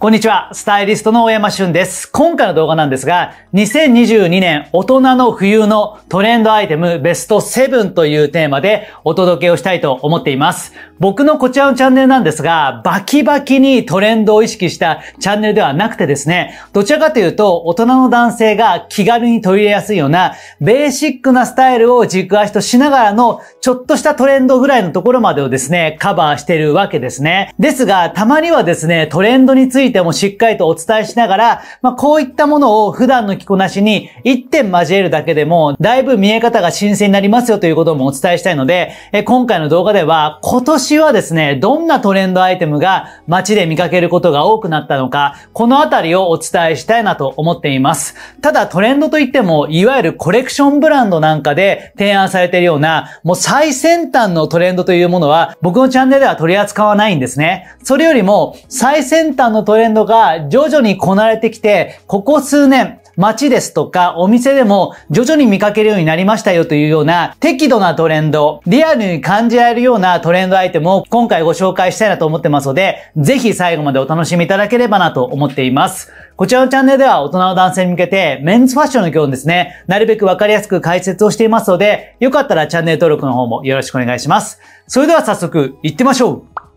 こんにちは、スタイリストの大山俊です。今回の動画なんですが、2022年大人の冬のトレンドアイテムベスト7というテーマでお届けをしたいと思っています。僕のこちらのチャンネルなんですが、バキバキにトレンドを意識したチャンネルではなくてですね、どちらかというと大人の男性が気軽に取り入れやすいようなベーシックなスタイルを軸足としながらのちょっとしたトレンドぐらいのところまでをですね、カバーしてるわけですね。ですが、たまにはですね、トレンドについていてもしっかりとお伝えしながら、まあ、こういったものを普段の着こなしに1点交えるだけでも、だいぶ見え方が新鮮になりますよということもお伝えしたいので、え今回の動画では、今年はですね、どんなトレンドアイテムが街で見かけることが多くなったのか、このあたりをお伝えしたいなと思っています。ただトレンドといっても、いわゆるコレクションブランドなんかで提案されているような、もう最先端のトレンドというものは、僕のチャンネルでは取り扱わないんですね。それよりも、最先端のトレンドレンドが徐々にこなれてきて、ここ数年、街ですとかお店でも徐々に見かけるようになりましたよというような適度なトレンド、リアルに感じられるようなトレンドアイテムを今回ご紹介したいなと思ってますので、ぜひ最後までお楽しみいただければなと思っています。こちらのチャンネルでは大人の男性に向けてメンズファッションの業務ですね、なるべくわかりやすく解説をしていますので、よかったらチャンネル登録の方もよろしくお願いします。それでは早速行ってみましょう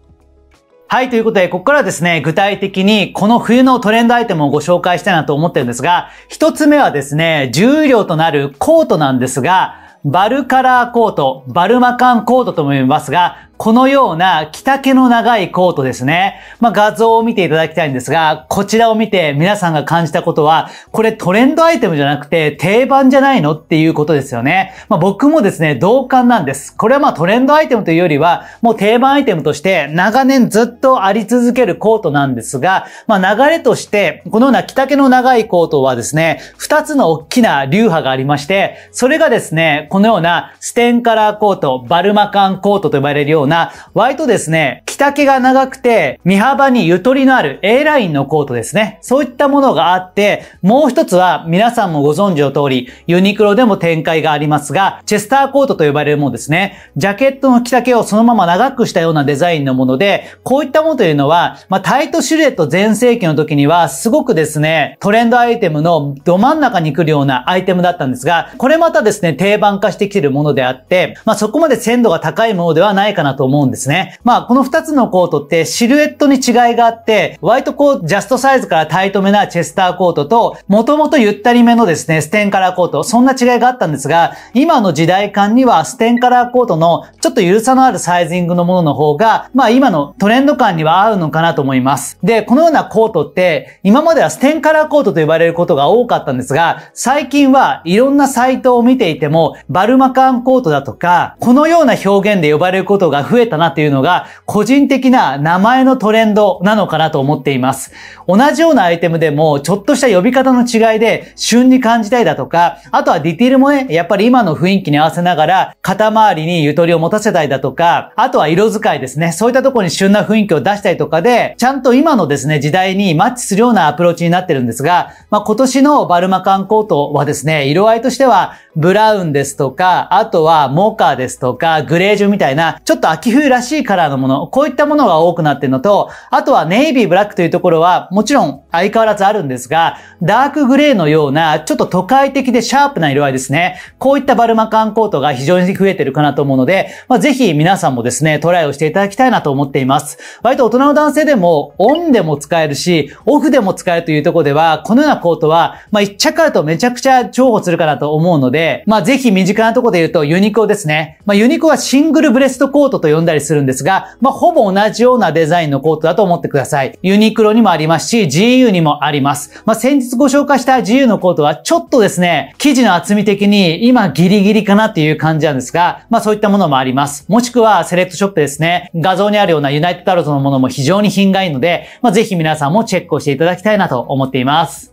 はい、ということで、ここからはですね、具体的にこの冬のトレンドアイテムをご紹介したいなと思ってるんですが、一つ目はですね、重量となるコートなんですが、バルカラーコート、バルマカンコートとも言いますが、このような着丈の長いコートですね。まあ、画像を見ていただきたいんですが、こちらを見て皆さんが感じたことは、これトレンドアイテムじゃなくて定番じゃないのっていうことですよね。まあ、僕もですね、同感なんです。これはまあトレンドアイテムというよりは、もう定番アイテムとして長年ずっとあり続けるコートなんですが、まあ、流れとして、このような着丈の長いコートはですね、二つの大きな流派がありまして、それがですね、このようなステンカラーコート、バルマカンコートと呼ばれるようなな、割とですね、着丈が長くて、身幅にゆとりのある A ラインのコートですね。そういったものがあって、もう一つは皆さんもご存知の通り、ユニクロでも展開がありますが、チェスターコートと呼ばれるものですね。ジャケットの着丈をそのまま長くしたようなデザインのもので、こういったものというのは、まあ、タイトシルエット全盛期の時には、すごくですね、トレンドアイテムのど真ん中に来るようなアイテムだったんですが、これまたですね、定番化してきているものであって、まあ、そこまで鮮度が高いものではないかなと思うんですね。まあ、この二2つのコートってシルエットに違いがあって、割とこう、ジャストサイズからタイトめなチェスターコートと、もともとゆったりめのですね、ステンカラーコート、そんな違いがあったんですが、今の時代感にはステンカラーコートのちょっと緩さのあるサイズングのものの方が、まあ今のトレンド感には合うのかなと思います。で、このようなコートって、今まではステンカラーコートと呼ばれることが多かったんですが、最近はいろんなサイトを見ていても、バルマカンコートだとか、このような表現で呼ばれることが増えたなっていうのが、個人人的な名前のトレンドなのかなと思っています。同じようなアイテムでも、ちょっとした呼び方の違いで、旬に感じたいだとか、あとはディティールもね、やっぱり今の雰囲気に合わせながら、肩周りにゆとりを持たせたいだとか、あとは色使いですね。そういったところに旬な雰囲気を出したりとかで、ちゃんと今のですね、時代にマッチするようなアプローチになってるんですが、まあ、今年のバルマカンコートはですね、色合いとしては、ブラウンですとか、あとはモカですとか、グレージュみたいな、ちょっと秋冬らしいカラーのもの、こういったものが多くなってるのと、あとはネイビーブラックというところは、もちろん相変わらずあるんですが、ダークグレーのような、ちょっと都会的でシャープな色合いですね。こういったバルマカンコートが非常に増えてるかなと思うので、まあ、ぜひ皆さんもですね、トライをしていただきたいなと思っています。割と大人の男性でも、オンでも使えるし、オフでも使えるというところでは、このようなコートは、まあ、一着あるとめちゃくちゃ重宝するかなと思うので、で、まあぜひ身近なとこで言うとユニクロですね。まあユニクロはシングルブレストコートと呼んだりするんですが、まあほぼ同じようなデザインのコートだと思ってください。ユニクロにもありますし、GU にもあります。まあ先日ご紹介した GU のコートはちょっとですね、生地の厚み的に今ギリギリかなっていう感じなんですが、まあそういったものもあります。もしくはセレクトショップですね。画像にあるようなユナイテッドアローのものも非常に品がいいので、まあぜひ皆さんもチェックをしていただきたいなと思っています。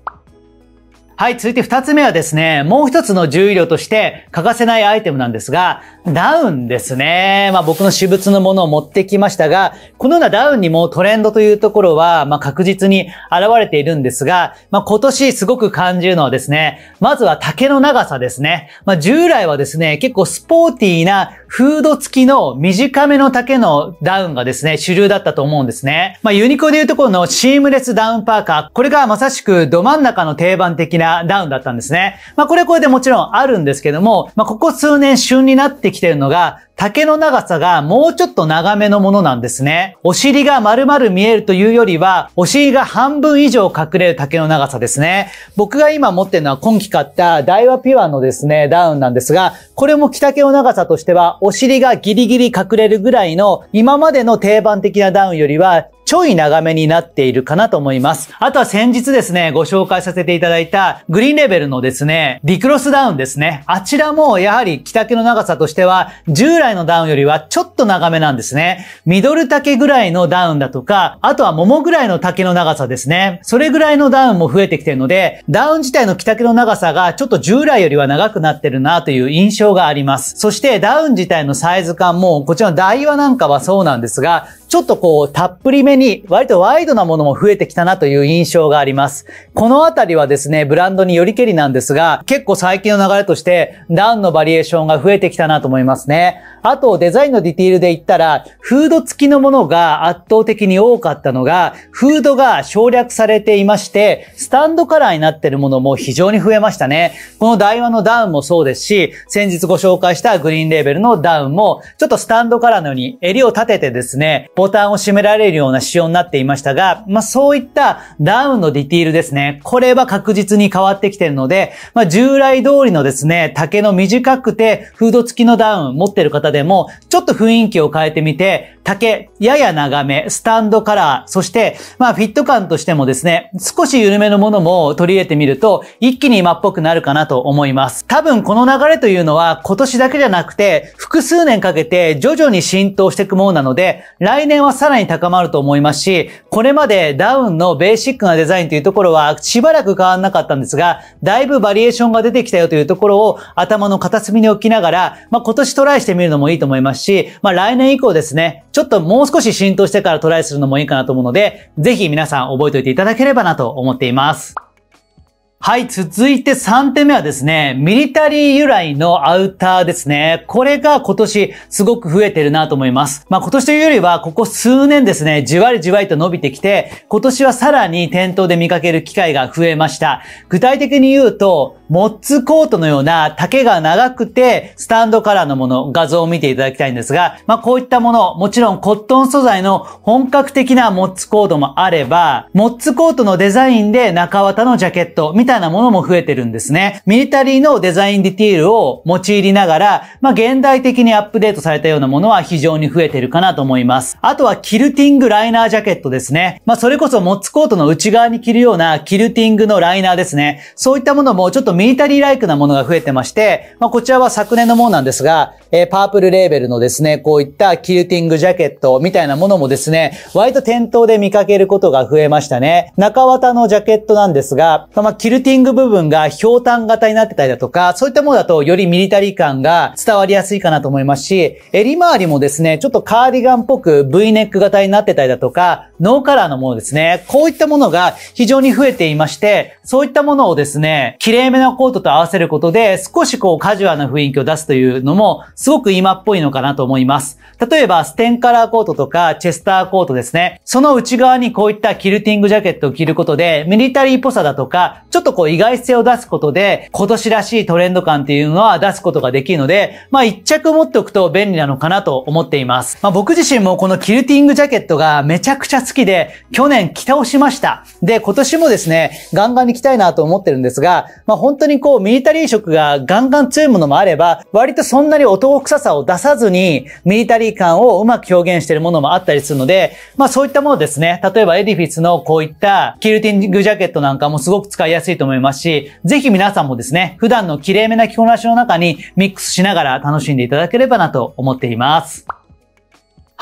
はい、続いて二つ目はですね、もう一つの重量として欠かせないアイテムなんですが、ダウンですね。まあ僕の私物のものを持ってきましたが、このようなダウンにもトレンドというところは、まあ確実に現れているんですが、まあ今年すごく感じるのはですね、まずは丈の長さですね。まあ従来はですね、結構スポーティーなフード付きの短めの丈のダウンがですね、主流だったと思うんですね。まあユニコでいうところのシームレスダウンパーカー、これがまさしくど真ん中の定番的なダウンだったんですね。まあこれこれでもちろんあるんですけども、まあここ数年旬になってきてるのが、竹の長さがもうちょっと長めのものなんですね。お尻が丸々見えるというよりは、お尻が半分以上隠れる竹の長さですね。僕が今持ってるのは今季買ったダイワピュアのですね、ダウンなんですが、これも着丈の長さとしては、お尻がギリギリ隠れるぐらいの、今までの定番的なダウンよりは、ちょい長めになっているかなと思います。あとは先日ですね、ご紹介させていただいたグリーンレベルのですね、ディクロスダウンですね。あちらもやはり着丈の長さとしては従来のダウンよりはちょっと長めなんですね。ミドル丈ぐらいのダウンだとか、あとは桃ぐらいの丈の長さですね。それぐらいのダウンも増えてきてるので、ダウン自体の着丈の長さがちょっと従来よりは長くなってるなという印象があります。そしてダウン自体のサイズ感も、こちらのダイワなんかはそうなんですが、ちょっとこう、たっぷりめに、割とワイドなものも増えてきたなという印象があります。このあたりはですね、ブランドによりけりなんですが、結構最近の流れとして、ダウンのバリエーションが増えてきたなと思いますね。あと、デザインのディティールで言ったら、フード付きのものが圧倒的に多かったのが、フードが省略されていまして、スタンドカラーになっているものも非常に増えましたね。この台湾のダウンもそうですし、先日ご紹介したグリーンレーベルのダウンも、ちょっとスタンドカラーのように襟を立ててですね、ボタンを閉められるような仕様になっていましたが、まあそういったダウンのディティールですね。これは確実に変わってきてるので、まあ従来通りのですね、竹の短くてフード付きのダウン持ってる方でも、ちょっと雰囲気を変えてみて、竹、やや長め、スタンドカラー、そして、まあフィット感としてもですね、少し緩めのものも取り入れてみると、一気に今っぽくなるかなと思います。多分この流れというのは今年だけじゃなくて、複数年かけて徐々に浸透していくものなので、来年年はさらに高まると思いますし、これまでダウンのベーシックなデザインというところはしばらく変わんなかったんですが、だいぶバリエーションが出てきたよというところを頭の片隅に置きながら、まあ、今年トライしてみるのもいいと思いますし、まあ、来年以降ですね、ちょっともう少し浸透してからトライするのもいいかなと思うので、ぜひ皆さん覚えておいていただければなと思っています。はい、続いて3点目はですね、ミリタリー由来のアウターですね。これが今年すごく増えてるなと思います。まあ今年というよりは、ここ数年ですね、じわりじわりと伸びてきて、今年はさらに店頭で見かける機会が増えました。具体的に言うと、モッツコートのような丈が長くて、スタンドカラーのもの、画像を見ていただきたいんですが、まあこういったもの、もちろんコットン素材の本格的なモッツコートもあれば、モッツコートのデザインで中綿のジャケットみたいたいなものも増えてるんですね。ミリタリーのデザインディティールを用いりながら、まあ、現代的にアップデートされたようなものは非常に増えてるかなと思います。あとは、キルティングライナージャケットですね。まあ、それこそモッツコートの内側に着るようなキルティングのライナーですね。そういったものもちょっとミリタリーライクなものが増えてまして、まあ、こちらは昨年のものなんですが、えー、パープルレーベルのですね、こういったキルティングジャケットみたいなものもですね、割と店頭で見かけることが増えましたね。中綿のジャケットなんですが、まあ、キルルティング部分が氷炭型になってたりだとか、そういったものだとよりミリタリー感が伝わりやすいかなと思いますし、襟周りもですね、ちょっとカーディガンっぽく V ネック型になってたりだとか、ノーカラーのものですね。こういったものが非常に増えていまして、そういったものをですね、綺麗めなコートと合わせることで、少しこうカジュアルな雰囲気を出すというのも、すごく今っぽいのかなと思います。例えば、ステンカラーコートとか、チェスターコートですね。その内側にこういったキルティングジャケットを着ることで、ミリタリーっぽさだとか、ちょっととこう意外性を出すことで、今年らしいトレンド感っていうのは出すことができるので、まあ一着持っておくと便利なのかなと思っています。まあ僕自身もこのキルティングジャケットがめちゃくちゃ好きで、去年着倒しました。で、今年もですね、ガンガンに着たいなと思ってるんですが、まあ本当にこうミリタリー色がガンガン強いものもあれば、割とそんなに男臭さを出さずに、ミリタリー感をうまく表現しているものもあったりするので、まあそういったものですね、例えばエディフィスのこういったキルティングジャケットなんかもすごく使いやすいと思いますし、ぜひ皆さんもですね、普段の綺麗めな着こなしの中にミックスしながら楽しんでいただければなと思っています。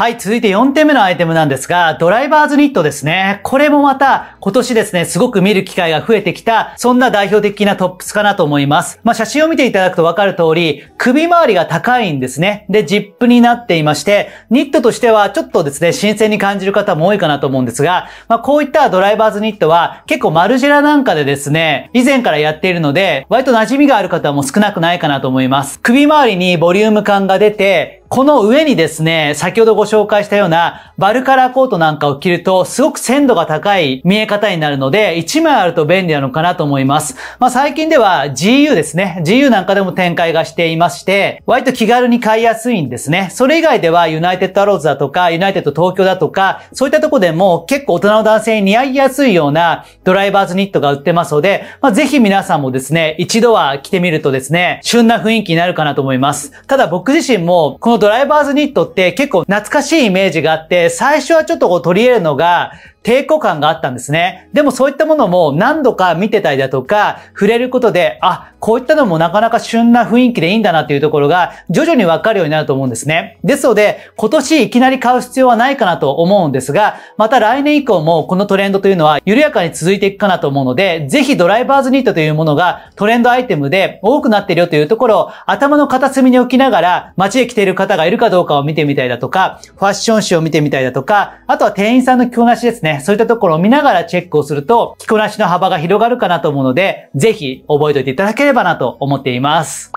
はい、続いて4点目のアイテムなんですが、ドライバーズニットですね。これもまた今年ですね、すごく見る機会が増えてきた、そんな代表的なトップスかなと思います。まあ、写真を見ていただくとわかる通り、首周りが高いんですね。で、ジップになっていまして、ニットとしてはちょっとですね、新鮮に感じる方も多いかなと思うんですが、まあ、こういったドライバーズニットは結構マルジェラなんかでですね、以前からやっているので、割と馴染みがある方も少なくないかなと思います。首周りにボリューム感が出て、この上にですね、先ほどご紹介したようなバルカラーコートなんかを着るとすごく鮮度が高い見え方になるので、1枚あると便利なのかなと思います。まあ最近では GU ですね。GU なんかでも展開がしていまして、割と気軽に買いやすいんですね。それ以外ではユナイテッドアローズだとか、ユナイテッド東京だとか、そういったとこでも結構大人の男性に似合いやすいようなドライバーズニットが売ってますので、まあぜひ皆さんもですね、一度は着てみるとですね、旬な雰囲気になるかなと思います。ただ僕自身も、このドライバーズニットって結構懐かしいイメージがあって、最初はちょっとこう取り入れるのが抵抗感があったんですね。でもそういったものも何度か見てたりだとか、触れることで、あ、こういったのもなかなか旬な雰囲気でいいんだなっていうところが、徐々にわかるようになると思うんですね。ですので、今年いきなり買う必要はないかなと思うんですが、また来年以降もこのトレンドというのは緩やかに続いていくかなと思うので、ぜひドライバーズニットというものがトレンドアイテムで多くなっているよというところを頭の片隅に置きながら、街へ来ている方がいるかどうかを見てみたりだとか、ファッション誌を見てみたりだとか、あとは店員さんの着こなしですね。そういったところを見ながらチェックをすると、着こなしの幅が広がるかなと思うので、ぜひ覚えておいていただければなと思っています。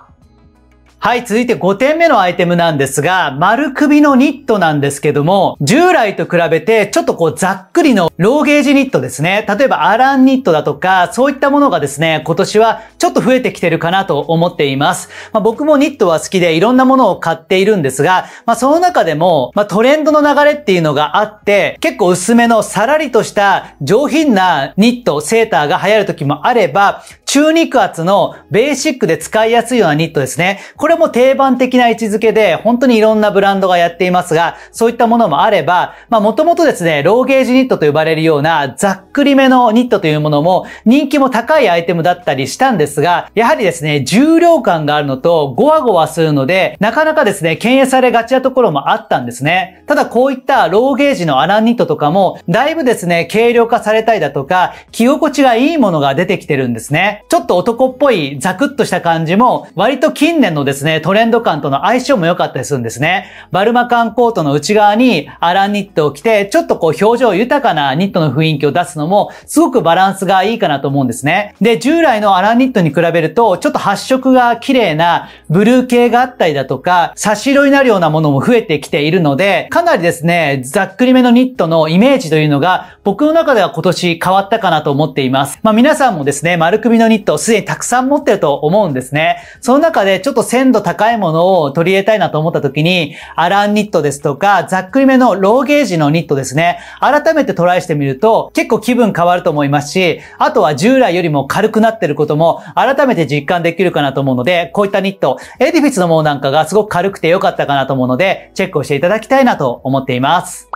はい、続いて5点目のアイテムなんですが、丸首のニットなんですけども、従来と比べてちょっとこうざっくりのローゲージニットですね。例えばアランニットだとか、そういったものがですね、今年はちょっと増えてきてるかなと思っています。まあ、僕もニットは好きでいろんなものを買っているんですが、まあ、その中でも、まあ、トレンドの流れっていうのがあって、結構薄めのさらりとした上品なニット、セーターが流行る時もあれば、中肉厚のベーシックで使いやすいようなニットですね。これも定番的な位置づけで、本当にいろんなブランドがやっていますが、そういったものもあれば、まあもともとですね、ローゲージニットと呼ばれるようなざっくりめのニットというものも人気も高いアイテムだったりしたんですが、やはりですね、重量感があるのとゴワゴワするので、なかなかですね、敬遠されがちなところもあったんですね。ただこういったローゲージのアランニットとかも、だいぶですね、軽量化されたりだとか、着心地がいいものが出てきてるんですね。ちょっと男っぽいザクッとした感じも、割と近年のですね、トレンド感との相性も良かったりするんですね。バルマ缶コートの内側にアランニットを着て、ちょっとこう表情豊かなニットの雰囲気を出すのも、すごくバランスがいいかなと思うんですね。で、従来のアランニットに比べると、ちょっと発色が綺麗なブルー系があったりだとか、差し色になるようなものも増えてきているので、かなりですね、ざっくりめのニットのイメージというのが、僕の中では今年変わったかなと思っています。まあ皆さんもですね、丸首のニットをすでにたくさん持ってると思うんですね。その中でちょっと鮮度高いものを取り入れたいなと思った時に、アランニットですとか、ざっくりめのローゲージのニットですね。改めてトライしてみると、結構気分変わると思いますし、あとは従来よりも軽くなってることも、改めて実感できるかなと思うので、こういったニット、エディフィスのものなんかがすごく軽くて良かったかなと思うので、チェックをしていただきたいなと思っています。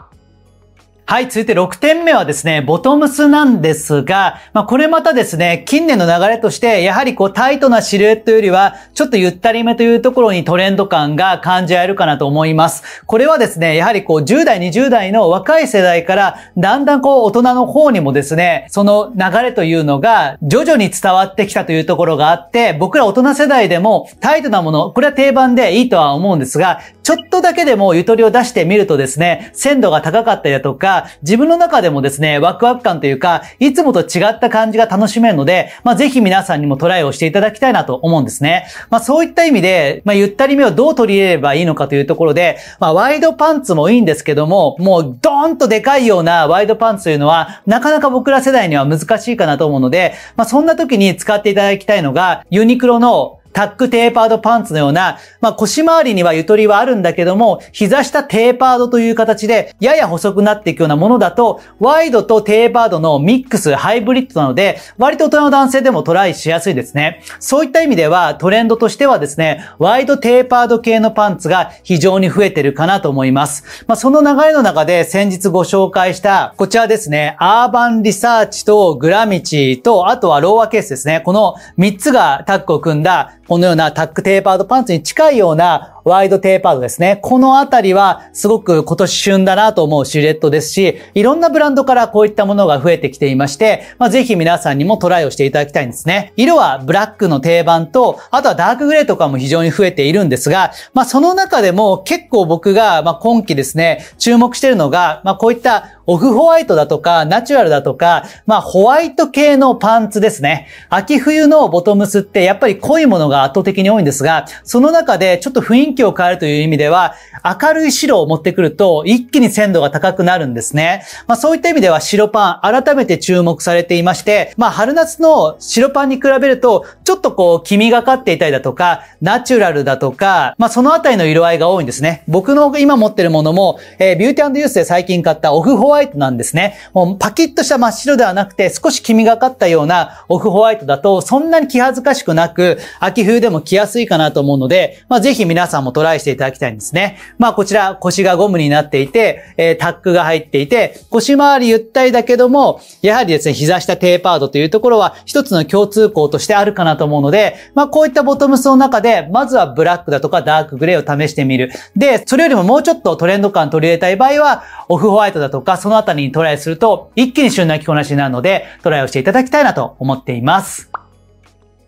はい、続いて6点目はですね、ボトムスなんですが、まあ、これまたですね、近年の流れとして、やはりこうタイトなシルエットよりは、ちょっとゆったりめというところにトレンド感が感じられるかなと思います。これはですね、やはりこう10代、20代の若い世代から、だんだんこう大人の方にもですね、その流れというのが徐々に伝わってきたというところがあって、僕ら大人世代でもタイトなもの、これは定番でいいとは思うんですが、ちょっとだけでもゆとりを出してみるとですね、鮮度が高かったりだとか、自分の中でもですね、ワクワク感というか、いつもと違った感じが楽しめるので、まあ、ぜひ皆さんにもトライをしていただきたいなと思うんですね。まあ、そういった意味で、まあ、ゆったりめをどう取り入れればいいのかというところで、まあ、ワイドパンツもいいんですけども、もうドーンとでかいようなワイドパンツというのは、なかなか僕ら世代には難しいかなと思うので、まあ、そんな時に使っていただきたいのが、ユニクロのタックテーパードパンツのような、まあ、腰回りにはゆとりはあるんだけども、膝下テーパードという形で、やや細くなっていくようなものだと、ワイドとテーパードのミックス、ハイブリッドなので、割と大人の男性でもトライしやすいですね。そういった意味では、トレンドとしてはですね、ワイドテーパード系のパンツが非常に増えてるかなと思います。まあ、その流れの中で先日ご紹介した、こちらですね、アーバンリサーチとグラミチと、あとはローアケースですね。この3つがタッグを組んだこのようなタックテーパードパンツに近いようなワイドテーパードですね。このあたりはすごく今年旬だなと思うシルエットですし、いろんなブランドからこういったものが増えてきていまして、まあ、ぜひ皆さんにもトライをしていただきたいんですね。色はブラックの定番と、あとはダークグレーとかも非常に増えているんですが、まあ、その中でも結構僕が、ま今期ですね、注目しているのが、まあ、こういったオフホワイトだとか、ナチュラルだとか、まあ、ホワイト系のパンツですね。秋冬のボトムスって、やっぱり濃いものが圧倒的に多いんですが、その中でちょっと雰囲気を変えるという意味では、明るい白を持ってくると、一気に鮮度が高くなるんですね。まあ、そういった意味では白パン、改めて注目されていまして、まあ、春夏の白パンに比べると、ちょっとこう、黄みがかっていたりだとか、ナチュラルだとか、まあ、そのあたりの色合いが多いんですね。僕の今持ってるものも、えー、ビューティーユースで最近買ったオフホワイトワイトなんですね。もうパキッとした真っ白ではなくて、少し黄みがかったようなオフホワイトだと、そんなに気恥ずかしくなく、秋冬でも着やすいかなと思うので、まあ、ぜひ皆さんもトライしていただきたいんですね。まあ、こちら、腰がゴムになっていて、えー、タックが入っていて、腰回りゆったりだけども、やはりですね、膝下テーパードというところは、一つの共通項としてあるかなと思うので、まあ、こういったボトムスの中で、まずはブラックだとかダークグレーを試してみる。で、それよりももうちょっとトレンド感取り入れたい場合は、オフホワイトだとか、そのあたりにトライすると、一気に旬な着こなしになるので、トライをしていただきたいなと思っています。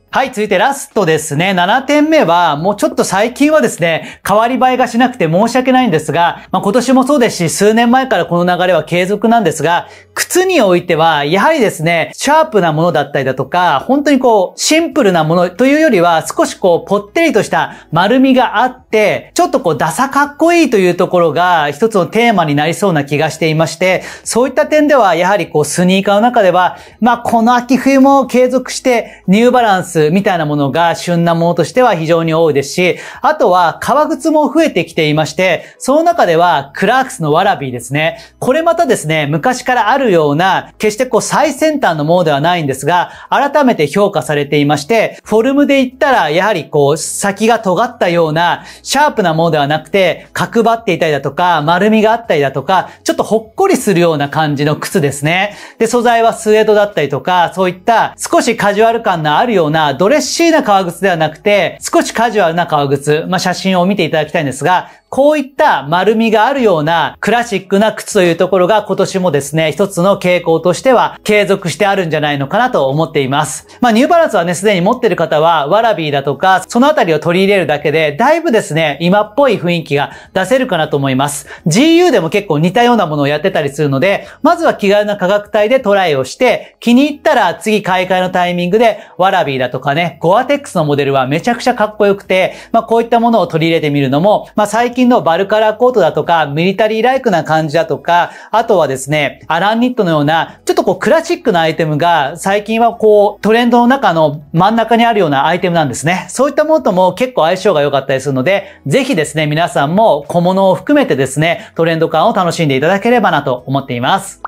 はい、続いてラストですね。7点目は、もうちょっと最近はですね、変わり映えがしなくて申し訳ないんですが、まあ、今年もそうですし、数年前からこの流れは継続なんですが、靴においては、やはりですね、シャープなものだったりだとか、本当にこう、シンプルなものというよりは、少しこう、ぽってりとした丸みがあって、ちょっとこう、ダサかっこいいというところが、一つのテーマになりそうな気がしていまして、そういった点では、やはりこう、スニーカーの中では、まあ、この秋冬も継続して、ニューバランス、みたいなものが旬なものとしては非常に多いですし、あとは革靴も増えてきていまして、その中ではクラークスのワラビーですね。これまたですね、昔からあるような、決してこう最先端のものではないんですが、改めて評価されていまして、フォルムで言ったらやはりこう先が尖ったような、シャープなものではなくて、角張っていたりだとか、丸みがあったりだとか、ちょっとほっこりするような感じの靴ですね。で、素材はスウェードだったりとか、そういった少しカジュアル感のあるようなドレッシーな革靴ではなくて、少しカジュアルな革靴、まあ、写真を見ていただきたいんですが、こういった丸みがあるようなクラシックな靴というところが今年もですね、一つの傾向としては継続してあるんじゃないのかなと思っています。まあ、ニューバランスはね、すでに持ってる方は、ワラビーだとか、そのあたりを取り入れるだけで、だいぶですね、今っぽい雰囲気が出せるかなと思います。GU でも結構似たようなものをやってたりするので、まずは気軽な価格帯でトライをして、気に入ったら次買い替えのタイミングで、ワラビーだとかとかね、ゴアテックスのモデルはめちゃくちゃかっこよくて、まあこういったものを取り入れてみるのも、まあ最近のバルカラーコートだとか、ミリタリーライクな感じだとか、あとはですね、アランニットのような、ちょっとこうクラシックなアイテムが、最近はこうトレンドの中の真ん中にあるようなアイテムなんですね。そういったものとも結構相性が良かったりするので、ぜひですね、皆さんも小物を含めてですね、トレンド感を楽しんでいただければなと思っています。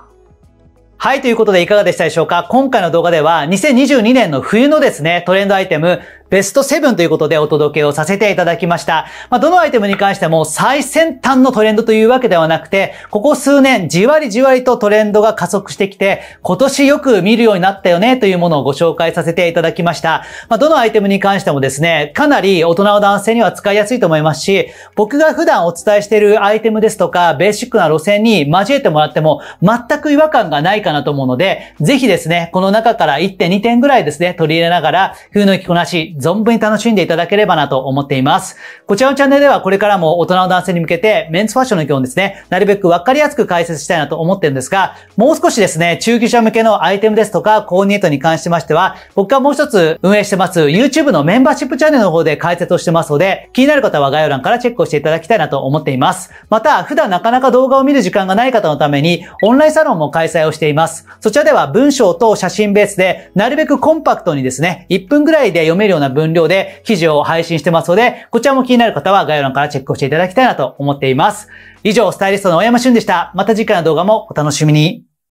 はい、ということでいかがでしたでしょうか今回の動画では2022年の冬のですね、トレンドアイテム、ベスト7ということでお届けをさせていただきました。まあ、どのアイテムに関しても最先端のトレンドというわけではなくて、ここ数年じわりじわりとトレンドが加速してきて、今年よく見るようになったよねというものをご紹介させていただきました。まあ、どのアイテムに関してもですね、かなり大人の男性には使いやすいと思いますし、僕が普段お伝えしているアイテムですとか、ベーシックな路線に交えてもらっても全く違和感がないかなと思うので、ぜひですね、この中から1点2点ぐらいですね、取り入れながら、冬の着こなし、存分に楽しんでいただければなと思っています。こちらのチャンネルではこれからも大人の男性に向けてメンツファッションの基本ですね、なるべくわかりやすく解説したいなと思ってるんですが、もう少しですね、中級者向けのアイテムですとか、購入トに関しましては、僕がもう一つ運営してます YouTube のメンバーシップチャンネルの方で解説をしてますので、気になる方は概要欄からチェックをしていただきたいなと思っています。また、普段なかなか動画を見る時間がない方のために、オンラインサロンも開催をしています。そちらでは文章と写真ベースで、なるべくコンパクトにですね、1分ぐらいで読めるような分量で記事を配信してますので、こちらも気になる方は概要欄からチェックしていただきたいなと思っています。以上、スタイリストの大山俊でした。また次回の動画もお楽しみに。